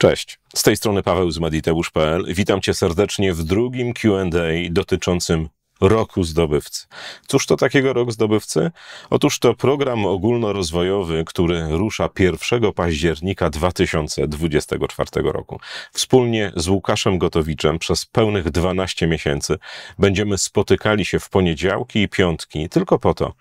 Cześć, z tej strony Paweł z mediteusz.pl. Witam Cię serdecznie w drugim Q&A dotyczącym roku zdobywcy. Cóż to takiego rok zdobywcy? Otóż to program ogólnorozwojowy, który rusza 1 października 2024 roku. Wspólnie z Łukaszem Gotowiczem przez pełnych 12 miesięcy będziemy spotykali się w poniedziałki i piątki tylko po to,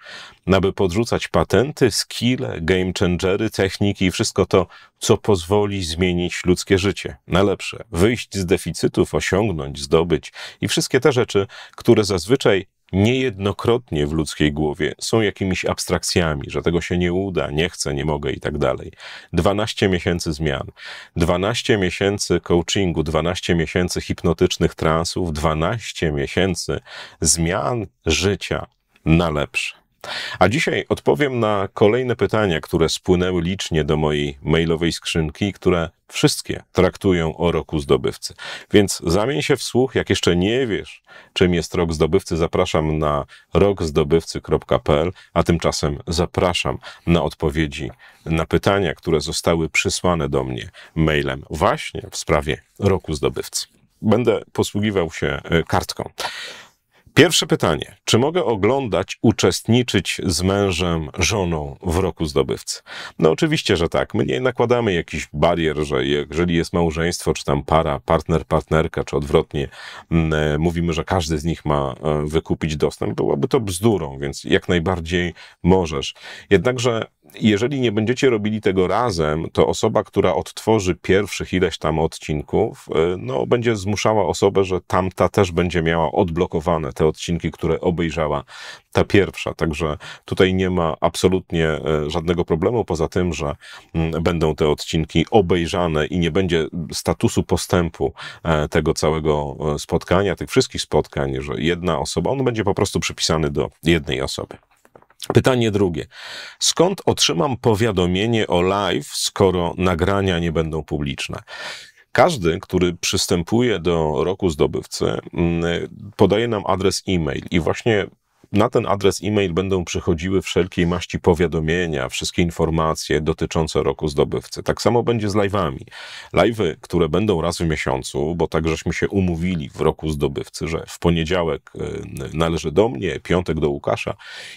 aby podrzucać patenty, skille, game changery, techniki i wszystko to, co pozwoli zmienić ludzkie życie na lepsze, wyjść z deficytów, osiągnąć, zdobyć i wszystkie te rzeczy, które zazwyczaj niejednokrotnie w ludzkiej głowie są jakimiś abstrakcjami, że tego się nie uda, nie chcę, nie mogę i tak dalej. 12 miesięcy zmian, 12 miesięcy coachingu, 12 miesięcy hipnotycznych transów, 12 miesięcy zmian życia na lepsze. A dzisiaj odpowiem na kolejne pytania, które spłynęły licznie do mojej mailowej skrzynki, które wszystkie traktują o roku zdobywcy. Więc zamień się w słuch, jak jeszcze nie wiesz, czym jest rok zdobywcy, zapraszam na rokzdobywcy.pl, a tymczasem zapraszam na odpowiedzi na pytania, które zostały przysłane do mnie mailem właśnie w sprawie roku zdobywcy. Będę posługiwał się e, kartką. Pierwsze pytanie. Czy mogę oglądać, uczestniczyć z mężem, żoną w roku zdobywcy? No oczywiście, że tak. My nie nakładamy jakichś barier, że jeżeli jest małżeństwo, czy tam para, partner, partnerka, czy odwrotnie, mm, e, mówimy, że każdy z nich ma e, wykupić dostęp. Byłaby to bzdurą, więc jak najbardziej możesz. Jednakże jeżeli nie będziecie robili tego razem, to osoba, która odtworzy pierwszych ileś tam odcinków, y, no, będzie zmuszała osobę, że tamta też będzie miała odblokowane te odcinki, które obejrzała ta pierwsza. Także tutaj nie ma absolutnie y, żadnego problemu, poza tym, że mm, będą te odcinki obejrzane i nie będzie statusu postępu e, tego całego e, spotkania, tych wszystkich spotkań, że jedna osoba, on będzie po prostu przypisany do jednej osoby. Pytanie drugie. Skąd otrzymam powiadomienie o live, skoro nagrania nie będą publiczne? Każdy, który przystępuje do roku zdobywcy, mm, podaje nam adres e-mail i właśnie na ten adres e-mail będą przychodziły wszelkiej maści powiadomienia, wszystkie informacje dotyczące roku zdobywcy. Tak samo będzie z live'ami. Live'y, które będą raz w miesiącu, bo tak żeśmy się umówili w roku zdobywcy, że w poniedziałek y, należy do mnie, piątek do Łukasza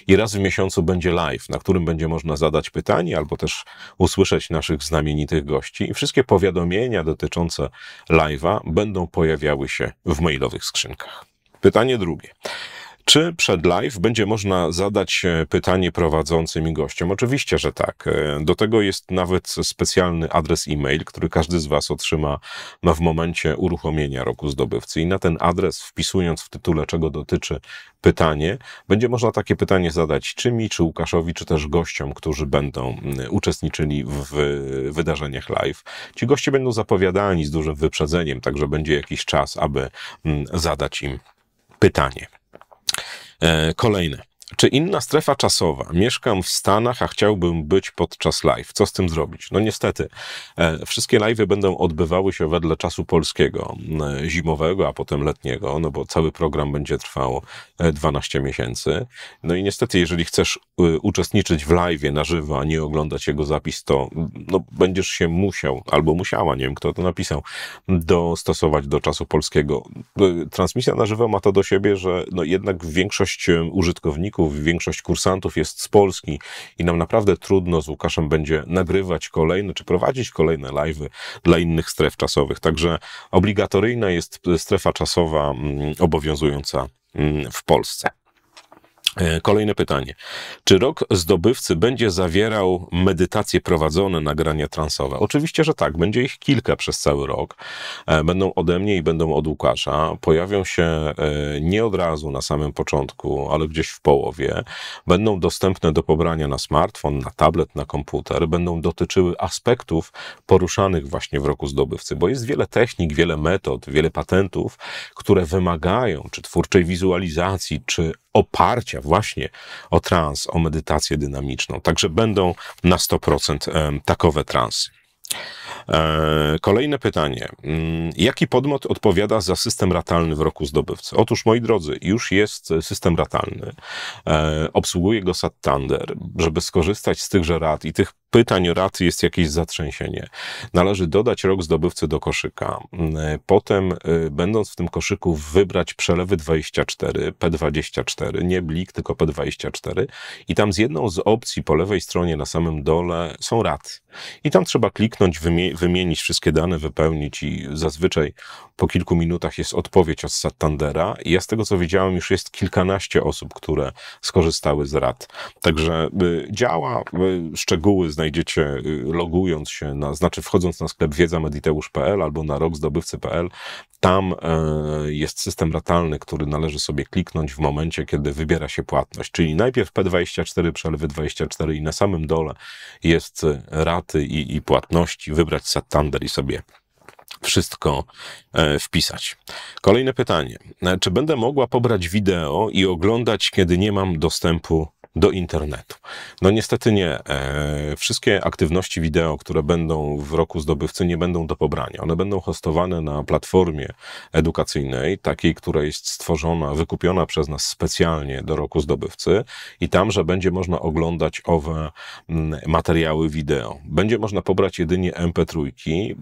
i raz w miesiącu będzie live, na którym będzie można zadać pytanie albo też usłyszeć naszych znamienitych gości. I wszystkie powiadomienia dotyczące live'a będą pojawiały się w mailowych skrzynkach. Pytanie drugie. Czy przed live będzie można zadać e, pytanie prowadzącym i gościom? Oczywiście, że tak. E, do tego jest nawet specjalny adres e-mail, który każdy z Was otrzyma no, w momencie uruchomienia roku zdobywcy. I na ten adres, wpisując w tytule, czego dotyczy pytanie, będzie można takie pytanie zadać czy mi, czy Łukaszowi, czy też gościom, którzy będą mm, uczestniczyli w wydarzeniach live. Ci goście będą zapowiadani z dużym wyprzedzeniem, także będzie jakiś czas, aby mm, zadać im pytanie. E, Kolejne. Czy inna strefa czasowa? Mieszkam w Stanach, a chciałbym być podczas live. Co z tym zrobić? No niestety, e, wszystkie live będą odbywały się wedle czasu polskiego, e, zimowego, a potem letniego, no bo cały program będzie trwał 12 e, miesięcy. No i niestety, jeżeli chcesz uczestniczyć w live na żywo, a nie oglądać jego zapis, to no, będziesz się musiał, albo musiała, nie wiem kto to napisał, dostosować do czasu polskiego. Transmisja na żywo ma to do siebie, że no, jednak większość użytkowników większość kursantów jest z Polski i nam naprawdę trudno z Łukaszem będzie nagrywać kolejne czy prowadzić kolejne live'y dla innych stref czasowych. Także obligatoryjna jest strefa czasowa mm, obowiązująca mm, w Polsce. E, kolejne pytanie. Czy rok zdobywcy będzie zawierał medytacje prowadzone, nagrania transowe? Oczywiście, że tak. Będzie ich kilka przez cały rok. E, będą ode mnie i będą od Łukasza. Pojawią się e, nie od razu na samym początku, ale gdzieś w połowie. Będą dostępne do pobrania na smartfon, na tablet, na komputer. Będą dotyczyły aspektów poruszanych właśnie w roku zdobywcy, bo jest wiele technik, wiele metod, wiele patentów, które wymagają czy twórczej wizualizacji, czy oparcia właśnie o trans, o medytację dynamiczną. Także będą na 100% takowe transy. E, kolejne pytanie. Mm, jaki podmiot odpowiada za system ratalny w roku zdobywcy? Otóż, moi drodzy, już jest system ratalny. E, obsługuje go Thunder. Żeby skorzystać z tychże rat i tych pytań o racji jest jakieś zatrzęsienie. Należy dodać rok zdobywcy do koszyka. Mm, potem, y, będąc w tym koszyku, wybrać przelewy 24, P24, nie blik, tylko P24 i tam z jedną z opcji po lewej stronie na samym dole są raty. I tam trzeba kliknąć, wymienić wszystkie dane, wypełnić i zazwyczaj po kilku minutach jest odpowiedź od Santandera i ja z tego co wiedziałem już jest kilkanaście osób, które skorzystały z rat. Także y, działa, y, szczegóły z znajdziecie y, logując się, na, znaczy wchodząc na sklep wiedzamediteusz.pl albo na rokzdobywcy.pl. Tam e, jest system ratalny, który należy sobie kliknąć w momencie, kiedy wybiera się płatność. Czyli najpierw P24, przelewy 24 i na samym dole jest e, raty i, i płatności. Wybrać Santander i sobie wszystko e, wpisać. Kolejne pytanie. Czy będę mogła pobrać wideo i oglądać, kiedy nie mam dostępu do internetu. No niestety nie. E, wszystkie aktywności wideo, które będą w roku zdobywcy, nie będą do pobrania. One będą hostowane na platformie edukacyjnej, takiej, która jest stworzona, wykupiona przez nas specjalnie do roku zdobywcy i tam, że będzie można oglądać owe mm, materiały wideo. Będzie można pobrać jedynie MP3,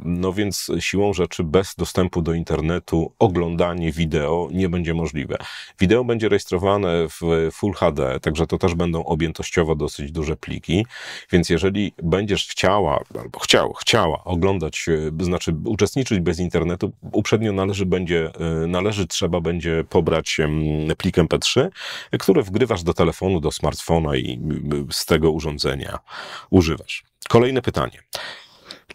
no więc siłą rzeczy bez dostępu do internetu oglądanie wideo nie będzie możliwe. Wideo będzie rejestrowane w Full HD, także to też będą objętościowo dosyć duże pliki, więc jeżeli będziesz chciała, albo chciał, chciała oglądać, e, znaczy uczestniczyć bez internetu, uprzednio należy będzie, e, należy, trzeba będzie pobrać plik MP3, który wgrywasz do telefonu, do smartfona i z tego urządzenia używasz. Kolejne pytanie.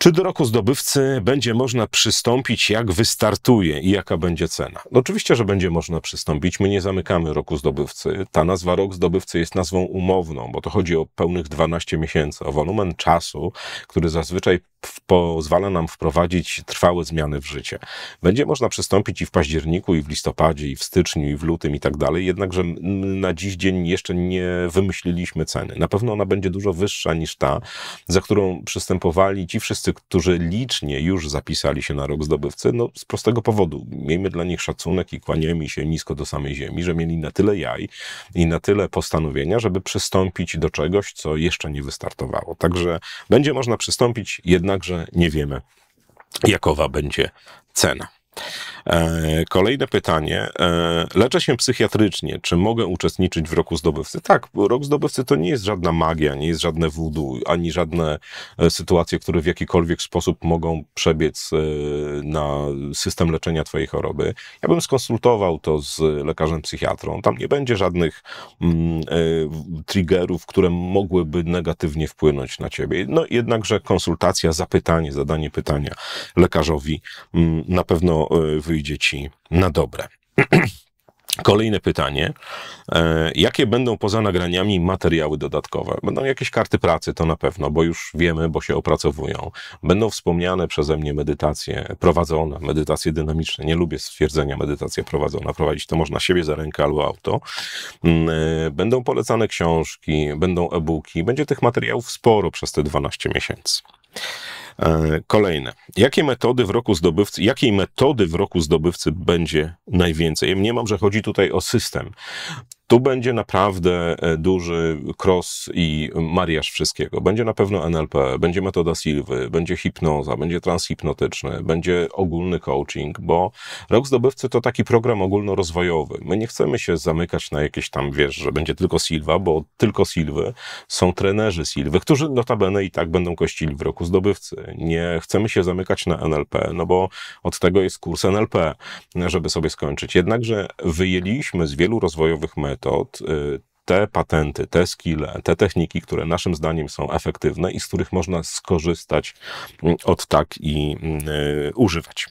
Czy do roku zdobywcy będzie można przystąpić, jak wystartuje i jaka będzie cena? No oczywiście, że będzie można przystąpić. My nie zamykamy roku zdobywcy. Ta nazwa rok zdobywcy jest nazwą umowną, bo to chodzi o pełnych 12 miesięcy, o wolumen czasu, który zazwyczaj pozwala nam wprowadzić trwałe zmiany w życie. Będzie można przystąpić i w październiku, i w listopadzie, i w styczniu, i w lutym, i tak dalej, jednakże na dziś dzień jeszcze nie wymyśliliśmy ceny. Na pewno ona będzie dużo wyższa niż ta, za którą przystępowali ci wszyscy, którzy licznie już zapisali się na rok zdobywcy, no z prostego powodu. Miejmy dla nich szacunek i kłaniajmy się nisko do samej ziemi, że mieli na tyle jaj i na tyle postanowienia, żeby przystąpić do czegoś, co jeszcze nie wystartowało. Także będzie można przystąpić jednak jednakże nie wiemy, jakowa będzie cena. E, kolejne pytanie. E, leczę się psychiatrycznie. Czy mogę uczestniczyć w roku zdobywcy? Tak, rok zdobywcy to nie jest żadna magia, nie jest żadne voodoo, ani żadne e, sytuacje, które w jakikolwiek sposób mogą przebiec na system leczenia twojej choroby. Ja bym skonsultował to z lekarzem psychiatrą. Tam nie będzie żadnych mm, triggerów, które mogłyby negatywnie wpłynąć na ciebie. No jednakże konsultacja, zapytanie, zadanie pytania lekarzowi mm, na pewno E, wyjdzie ci na dobre. Kolejne pytanie. E, jakie będą poza nagraniami materiały dodatkowe? Będą jakieś karty pracy, to na pewno, bo już wiemy, bo się opracowują. Będą wspomniane przeze mnie medytacje prowadzone, medytacje dynamiczne. Nie lubię stwierdzenia medytacja prowadzona. Prowadzić to można siebie za rękę albo auto. Mm, e, będą polecane książki, będą e-booki. Będzie tych materiałów sporo przez te 12 miesięcy. E, kolejne. Jakie metody w roku zdobywcy, jakiej metody w roku zdobywcy będzie najwięcej? Ja mniemam, że chodzi tutaj o system. Tu będzie naprawdę e, duży cross i mariaż wszystkiego. Będzie na pewno NLP, będzie metoda Silwy, będzie hipnoza, będzie transhipnotyczny, będzie ogólny coaching, bo Rok Zdobywcy to taki program ogólnorozwojowy. My nie chcemy się zamykać na jakieś tam, wiesz, że będzie tylko Silwa, bo tylko Silwy są trenerzy Silwy, którzy notabene i tak będą kościli w Roku Zdobywcy. Nie chcemy się zamykać na NLP, no bo od tego jest kurs NLP, żeby sobie skończyć. Jednakże wyjęliśmy z wielu rozwojowych metod metod, e, te patenty, te skille, te techniki, które naszym zdaniem są efektywne i z których można skorzystać mm, od tak i mm, e, używać.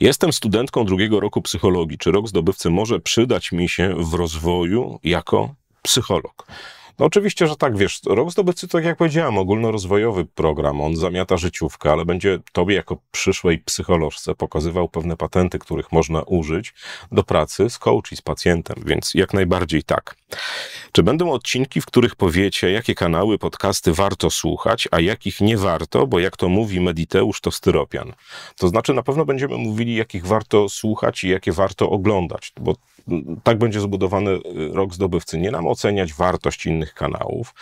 Jestem studentką drugiego roku psychologii. Czy rok zdobywcy może przydać mi się w rozwoju jako psycholog? No oczywiście, że tak, wiesz, rok zdobywcy, to tak jak powiedziałem, ogólnorozwojowy program, on zamiata życiówkę, ale będzie tobie jako przyszłej psycholożce pokazywał pewne patenty, których można użyć do pracy z coach i z pacjentem, więc jak najbardziej tak. Czy będą odcinki, w których powiecie, jakie kanały, podcasty warto słuchać, a jakich nie warto, bo jak to mówi Mediteusz, to styropian. To znaczy na pewno będziemy mówili, jakich warto słuchać i jakie warto oglądać, bo tak będzie zbudowany y, rok zdobywcy. Nie nam oceniać wartość innych kanałów.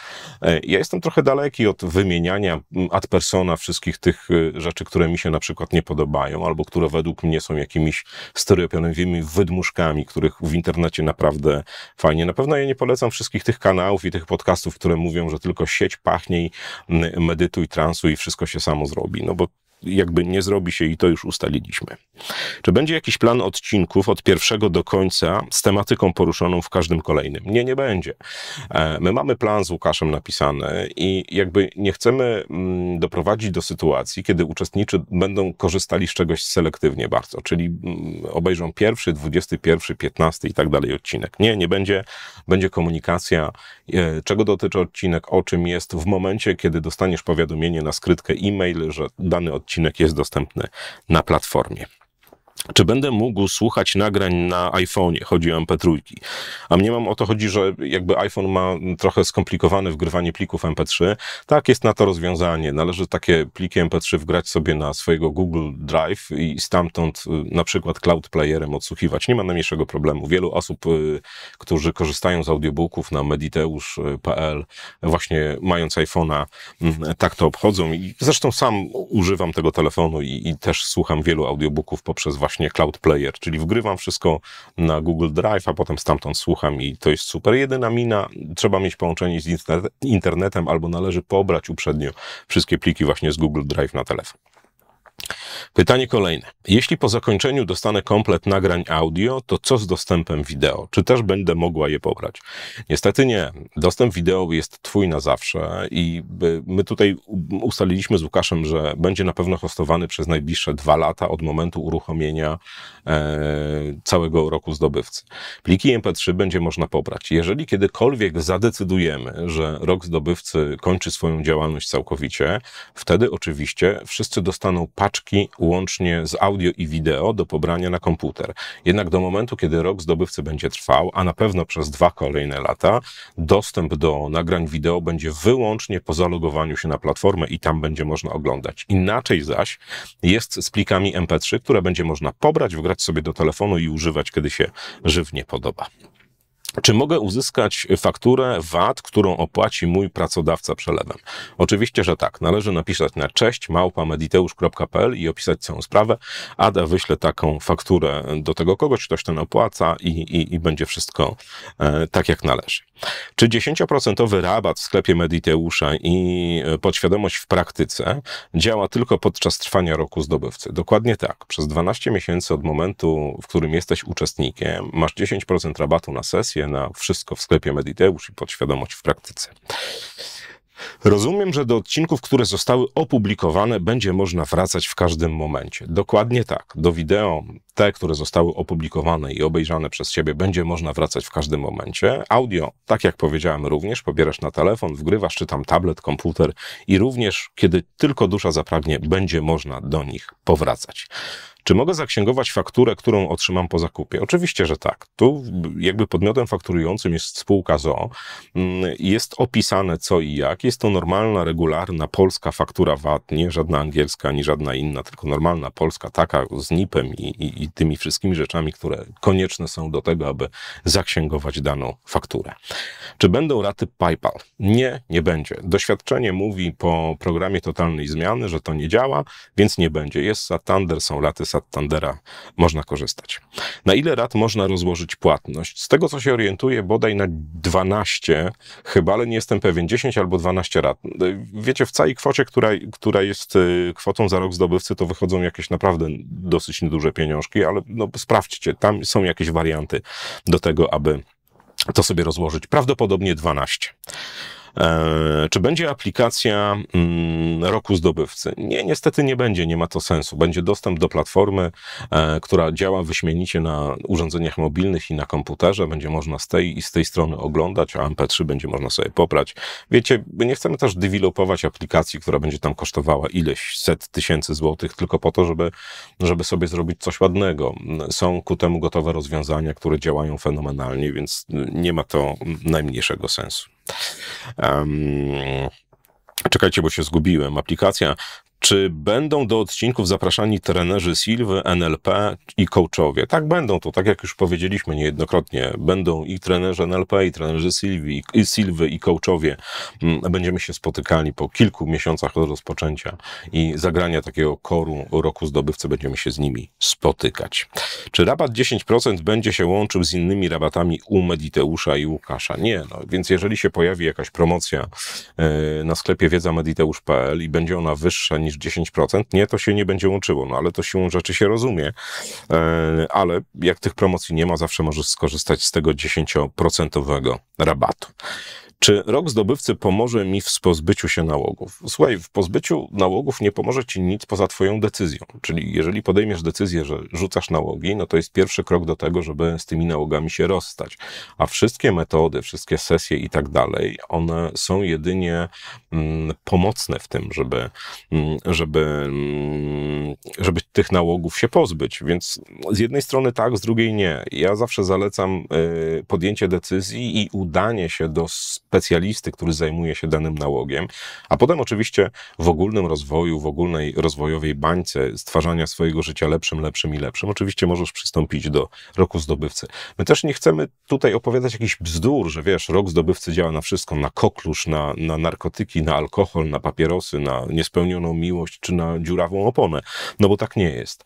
E, ja jestem trochę daleki od wymieniania mm, ad persona wszystkich tych y, rzeczy, które mi się na przykład nie podobają, albo które według mnie są jakimiś stereopionowymi wydmuszkami, których w internecie naprawdę fajnie. Na pewno ja nie polecam wszystkich tych kanałów i tych podcastów, które mówią, że tylko sieć pachnie, mm, medytuj, transuj i wszystko się samo zrobi. No bo jakby nie zrobi się i to już ustaliliśmy. Czy będzie jakiś plan odcinków od pierwszego do końca z tematyką poruszoną w każdym kolejnym? Nie, nie będzie. E, my mamy plan z Łukaszem napisany i jakby nie chcemy mm, doprowadzić do sytuacji, kiedy uczestnicy będą korzystali z czegoś selektywnie bardzo, czyli mm, obejrzą pierwszy, dwudziesty pierwszy, piętnasty i tak dalej odcinek. Nie, nie będzie. Będzie komunikacja, e, czego dotyczy odcinek, o czym jest w momencie, kiedy dostaniesz powiadomienie na skrytkę e-mail, że dany odcinek odcinek jest dostępny na platformie czy będę mógł słuchać nagrań na iPhone'ie, chodzi o MP3. A mnie mam o to chodzi, że jakby iPhone ma trochę skomplikowane wgrywanie plików MP3. Tak, jest na to rozwiązanie. Należy takie pliki MP3 wgrać sobie na swojego Google Drive i stamtąd y, na przykład Cloud Playerem odsłuchiwać. Nie ma najmniejszego problemu. Wielu osób, y, którzy korzystają z audiobooków na mediteusz.pl, właśnie mając iPhone'a, mm, tak to obchodzą. I zresztą sam używam tego telefonu i, i też słucham wielu audiobooków poprzez właśnie właśnie Cloud Player, czyli wgrywam wszystko na Google Drive, a potem stamtąd słucham i to jest super. Jedyna mina, trzeba mieć połączenie z internetem albo należy pobrać uprzednio wszystkie pliki właśnie z Google Drive na telefon. Pytanie kolejne. Jeśli po zakończeniu dostanę komplet nagrań audio, to co z dostępem wideo? Czy też będę mogła je pobrać? Niestety nie. Dostęp wideo jest twój na zawsze i e, my tutaj ustaliliśmy z Łukaszem, że będzie na pewno hostowany przez najbliższe dwa lata od momentu uruchomienia e, całego roku zdobywcy. Pliki MP3 będzie można pobrać. Jeżeli kiedykolwiek zadecydujemy, że rok zdobywcy kończy swoją działalność całkowicie, wtedy oczywiście wszyscy dostaną paczki łącznie z audio i wideo do pobrania na komputer. Jednak do momentu, kiedy rok zdobywcy będzie trwał, a na pewno przez dwa kolejne lata, dostęp do nagrań wideo będzie wyłącznie po zalogowaniu się na platformę i tam będzie można oglądać. Inaczej zaś jest z plikami MP3, które będzie można pobrać, wgrać sobie do telefonu i używać, kiedy się żywnie podoba. Czy mogę uzyskać fakturę VAT, którą opłaci mój pracodawca przelewem? Oczywiście, że tak. Należy napisać na cześć małpamediteusz.pl i opisać całą sprawę. Ada wyśle taką fakturę do tego kogoś, ktoś ten opłaca i, i, i będzie wszystko e, tak, jak należy. Czy 10% rabat w sklepie Mediteusza i e, podświadomość w praktyce działa tylko podczas trwania roku zdobywcy? Dokładnie tak. Przez 12 miesięcy od momentu, w którym jesteś uczestnikiem, masz 10% rabatu na sesję, na wszystko w sklepie Mediteusz i podświadomość w praktyce. Rozumiem, że do odcinków, które zostały opublikowane, będzie można wracać w każdym momencie. Dokładnie tak. Do wideo te, które zostały opublikowane i obejrzane przez Ciebie, będzie można wracać w każdym momencie. Audio, tak jak powiedziałem, również pobierasz na telefon, wgrywasz czy tam tablet, komputer i również, kiedy tylko dusza zapragnie, będzie można do nich powracać. Czy mogę zaksięgować fakturę, którą otrzymam po zakupie? Oczywiście, że tak. Tu jakby podmiotem fakturującym jest spółka ZO. Mm, jest opisane co i jak. Jest to normalna, regularna polska faktura VAT, nie żadna angielska, ani żadna inna, tylko normalna polska, taka z NIP-em i, i, i, tymi wszystkimi rzeczami, które konieczne są do tego, aby zaksięgować daną fakturę. Czy będą raty PayPal? Nie, nie będzie. Doświadczenie mówi po programie totalnej zmiany, że to nie działa, więc nie będzie. Jest Santander, są raty Santandera, można korzystać. Na ile rat można rozłożyć płatność? Z tego, co się orientuję, bodaj na 12, chyba, ale nie jestem pewien, 10 albo 12 rat. Wiecie, w całej kwocie, która, która jest y, kwotą za rok zdobywcy, to wychodzą jakieś naprawdę dosyć nieduże pieniążki książki, ale no, sprawdźcie, tam są jakieś warianty do tego, aby to sobie rozłożyć. Prawdopodobnie 12. E, czy będzie aplikacja mm, roku zdobywcy? Nie, niestety nie będzie, nie ma to sensu. Będzie dostęp do platformy, e, która działa wyśmienicie na urządzeniach mobilnych i na komputerze. Będzie można z tej i z tej strony oglądać, a MP3 będzie można sobie poprać. Wiecie, my nie chcemy też dewelopować aplikacji, która będzie tam kosztowała ileś set tysięcy złotych, tylko po to, żeby, żeby sobie zrobić coś ładnego. Są ku temu gotowe rozwiązania, które działają fenomenalnie, więc nie ma to najmniejszego sensu. Um, Czekajcie, bo się zgubiłem. Aplikacja czy będą do odcinków zapraszani trenerzy Silwy, NLP i coachowie? Tak, będą to, tak jak już powiedzieliśmy niejednokrotnie, będą i trenerzy NLP, i trenerzy Silwi, i Silwy, i coachowie. Mm, będziemy się spotykali po kilku miesiącach od rozpoczęcia i zagrania takiego koru roku zdobywcy, będziemy się z nimi spotykać. Czy rabat 10% będzie się łączył z innymi rabatami u Mediteusza i Łukasza? Nie, no więc jeżeli się pojawi jakaś promocja yy, na sklepie Wiedza Mediteusz.pl i będzie ona wyższa niż niż 10%, nie, to się nie będzie łączyło, no ale to siłą rzeczy się rozumie. E, ale jak tych promocji nie ma, zawsze możesz skorzystać z tego 10% rabatu. Czy rok zdobywcy pomoże mi w pozbyciu się nałogów? Słuchaj, w pozbyciu nałogów nie pomoże ci nic poza twoją decyzją. Czyli jeżeli podejmiesz decyzję, że rzucasz nałogi, no to jest pierwszy krok do tego, żeby z tymi nałogami się rozstać. A wszystkie metody, wszystkie sesje i tak dalej, one są jedynie mm, pomocne w tym, żeby, mm, żeby, mm, żeby tych nałogów się pozbyć. Więc z jednej strony tak, z drugiej nie. Ja zawsze zalecam y, podjęcie decyzji i udanie się do specjalisty, który zajmuje się danym nałogiem, a potem oczywiście w ogólnym rozwoju, w ogólnej rozwojowej bańce stwarzania swojego życia lepszym, lepszym i lepszym, oczywiście możesz przystąpić do roku zdobywcy. My też nie chcemy tutaj opowiadać jakichś bzdur, że wiesz, rok zdobywcy działa na wszystko, na koklusz, na, na narkotyki, na alkohol, na papierosy, na niespełnioną miłość czy na dziurawą oponę, no bo tak nie jest.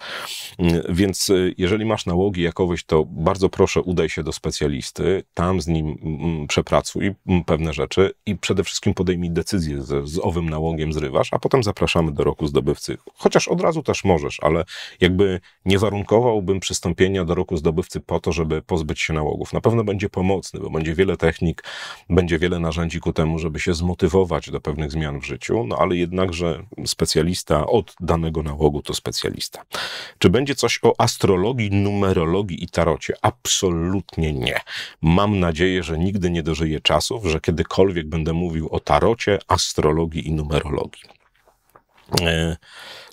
Mm, więc y, jeżeli masz nałogi jakoweś, to bardzo proszę udaj się do specjalisty, tam z nim mm, mm, przepracuj, pewne rzeczy i przede wszystkim podejmij decyzję z, z owym nałogiem zrywasz, a potem zapraszamy do roku zdobywcy. Chociaż od razu też możesz, ale jakby nie warunkowałbym przystąpienia do roku zdobywcy po to, żeby pozbyć się nałogów. Na pewno będzie pomocny, bo będzie wiele technik, będzie wiele narzędzi ku temu, żeby się zmotywować do pewnych zmian w życiu, no ale jednakże specjalista od danego nałogu to specjalista. Czy będzie coś o astrologii, numerologii i tarocie? Absolutnie nie. Mam nadzieję, że nigdy nie dożyję czasów, że kiedykolwiek będę mówił o tarocie, astrologii i numerologii. E,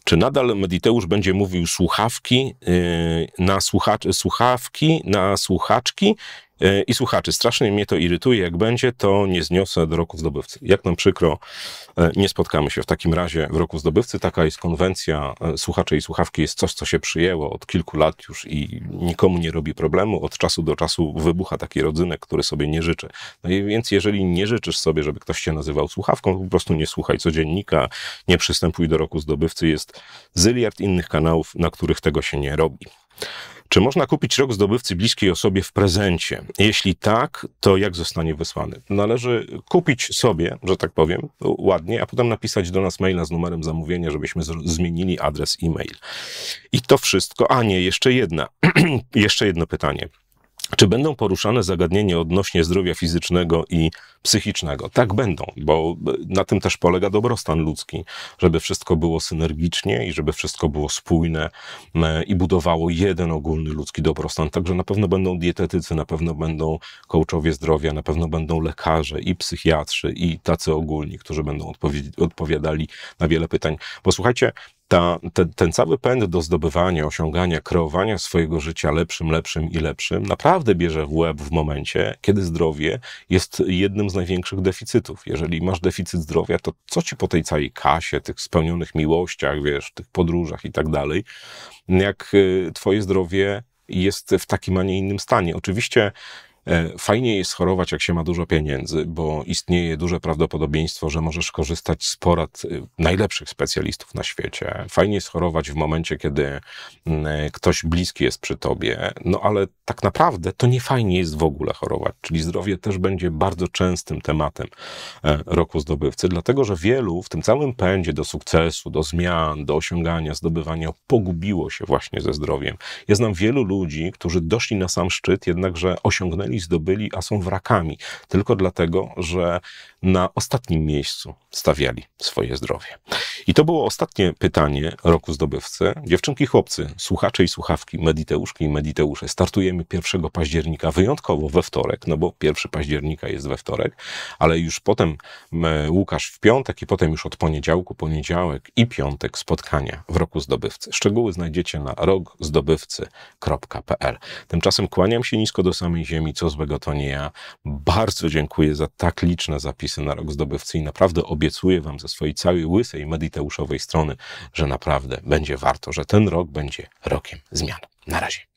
czy nadal Mediteusz będzie mówił słuchawki e, na słuchaczy, słuchawki na słuchaczki E, i słuchaczy. Strasznie mnie to irytuje. Jak będzie, to nie zniosę do roku zdobywcy. Jak nam przykro, e, nie spotkamy się w takim razie w roku zdobywcy. Taka jest konwencja. E, słuchacze i słuchawki jest coś, co się przyjęło od kilku lat już i nikomu nie robi problemu. Od czasu do czasu wybucha taki rodzynek, który sobie nie życzy. No i więc jeżeli nie życzysz sobie, żeby ktoś się nazywał słuchawką, to po prostu nie słuchaj codziennika, nie przystępuj do roku zdobywcy. Jest zyliard innych kanałów, na których tego się nie robi. Czy można kupić rok zdobywcy bliskiej osobie w prezencie? Jeśli tak, to jak zostanie wysłany? Należy kupić sobie, że tak powiem, ładnie, a potem napisać do nas maila z numerem zamówienia, żebyśmy zmienili adres e-mail. I to wszystko. A nie, jeszcze jedna, jeszcze jedno pytanie. Czy będą poruszane zagadnienia odnośnie zdrowia fizycznego i psychicznego? Tak będą, bo na tym też polega dobrostan ludzki, żeby wszystko było synergicznie i żeby wszystko było spójne e, i budowało jeden ogólny ludzki dobrostan. Także na pewno będą dietetycy, na pewno będą kołczowie zdrowia, na pewno będą lekarze i psychiatrzy i tacy ogólni, którzy będą odpowiedzi- odpowiadali na wiele pytań. Bo słuchajcie, ta, ten, ten cały pęd do zdobywania, osiągania, kreowania swojego życia lepszym, lepszym i lepszym naprawdę bierze w łeb w momencie, kiedy zdrowie jest jednym z największych deficytów. Jeżeli masz deficyt zdrowia, to co ci po tej całej kasie, tych spełnionych miłościach, wiesz, tych podróżach i tak dalej, jak y, twoje zdrowie jest w takim, a nie innym stanie. Oczywiście E, fajnie jest chorować, jak się ma dużo pieniędzy, bo istnieje duże prawdopodobieństwo, że możesz korzystać z porad y, najlepszych specjalistów na świecie. Fajnie jest chorować w momencie, kiedy mm, e, ktoś bliski jest przy tobie, no ale tak naprawdę to nie fajnie jest w ogóle chorować, czyli zdrowie też będzie bardzo częstym tematem e, roku zdobywcy, dlatego że wielu w tym całym pędzie do sukcesu, do zmian, do osiągania, zdobywania pogubiło się właśnie ze zdrowiem. Ja znam wielu ludzi, którzy doszli na sam szczyt, jednakże osiągnęli zdobyli, a są wrakami. Tylko dlatego, że na ostatnim miejscu stawiali swoje zdrowie. I to było ostatnie pytanie roku zdobywcy. Dziewczynki, chłopcy, słuchacze i słuchawki, mediteuszki i mediteusze, startujemy 1 października, wyjątkowo we wtorek, no bo 1 października jest we wtorek, ale już potem Łukasz w piątek i potem już od poniedziałku, poniedziałek i piątek spotkania w roku zdobywcy. Szczegóły znajdziecie na rokzdobywcy.pl. Tymczasem kłaniam się nisko do samej ziemi, co złego to nie ja. Bardzo dziękuję za tak liczne zapisy zapisy na rok zdobywcy i naprawdę obiecuję Wam ze swojej całej łysej mediteuszowej strony, że naprawdę będzie warto, że ten rok będzie rokiem zmian. Na razie.